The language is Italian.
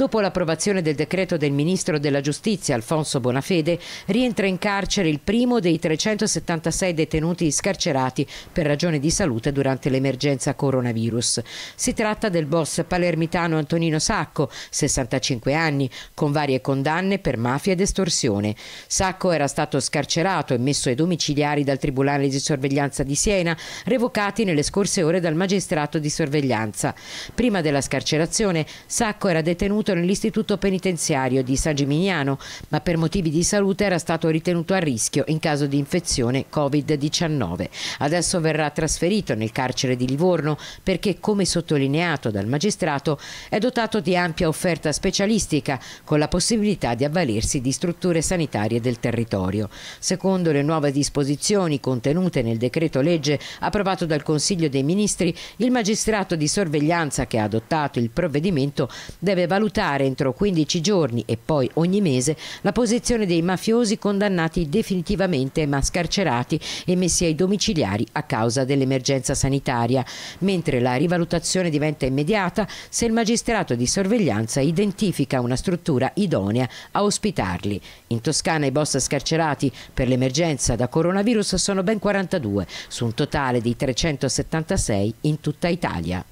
Dopo l'approvazione del decreto del Ministro della Giustizia Alfonso Bonafede, rientra in carcere il primo dei 376 detenuti scarcerati per ragioni di salute durante l'emergenza coronavirus. Si tratta del boss palermitano Antonino Sacco, 65 anni, con varie condanne per mafia ed estorsione. Sacco era stato scarcerato e messo ai domiciliari dal Tribunale di sorveglianza di Siena, revocati nelle scorse ore dal magistrato di sorveglianza. Prima della scarcerazione, Sacco era detenuto trasferito nell'istituto penitenziario di San Gimignano, ma per motivi di salute era stato ritenuto a rischio in caso di infezione Covid-19. Adesso verrà trasferito nel carcere di Livorno perché, come sottolineato dal magistrato, è dotato di ampia offerta specialistica con la possibilità di avvalersi di strutture sanitarie del territorio. Secondo le nuove disposizioni contenute nel decreto legge approvato dal Consiglio dei Ministri, il magistrato di sorveglianza che ha adottato il provvedimento deve valutare valutare entro 15 giorni e poi ogni mese la posizione dei mafiosi condannati definitivamente ma scarcerati e messi ai domiciliari a causa dell'emergenza sanitaria, mentre la rivalutazione diventa immediata se il magistrato di sorveglianza identifica una struttura idonea a ospitarli. In Toscana i boss scarcerati per l'emergenza da coronavirus sono ben 42, su un totale di 376 in tutta Italia.